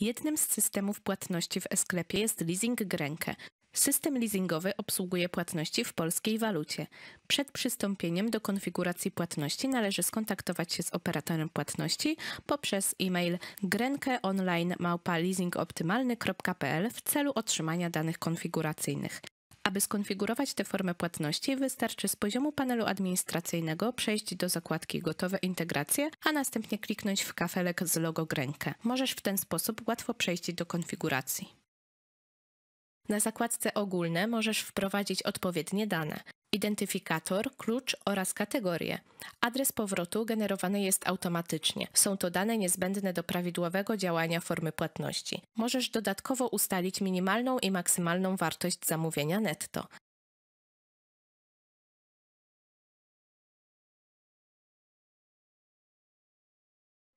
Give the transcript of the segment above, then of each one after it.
Jednym z systemów płatności w e-sklepie jest leasing Grenke. System leasingowy obsługuje płatności w polskiej walucie. Przed przystąpieniem do konfiguracji płatności należy skontaktować się z operatorem płatności poprzez e-mail grenkeonline.leasingoptymalny.pl w celu otrzymania danych konfiguracyjnych. Aby skonfigurować tę formę płatności, wystarczy z poziomu panelu administracyjnego przejść do zakładki Gotowe integracje, a następnie kliknąć w kafelek z logo Grenke. Możesz w ten sposób łatwo przejść do konfiguracji. Na zakładce Ogólne możesz wprowadzić odpowiednie dane: identyfikator, klucz oraz kategorie. Adres powrotu generowany jest automatycznie. Są to dane niezbędne do prawidłowego działania formy płatności. Możesz dodatkowo ustalić minimalną i maksymalną wartość zamówienia netto.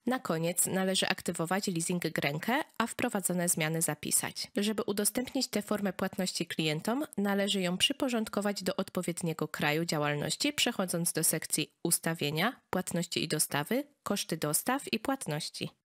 Na koniec należy aktywować leasing grękę, a wprowadzone zmiany zapisać. Żeby udostępnić tę formę płatności klientom, należy ją przyporządkować do odpowiedniego kraju działalności, przechodząc do sekcji ustawienia, płatności i dostawy, koszty dostaw i płatności.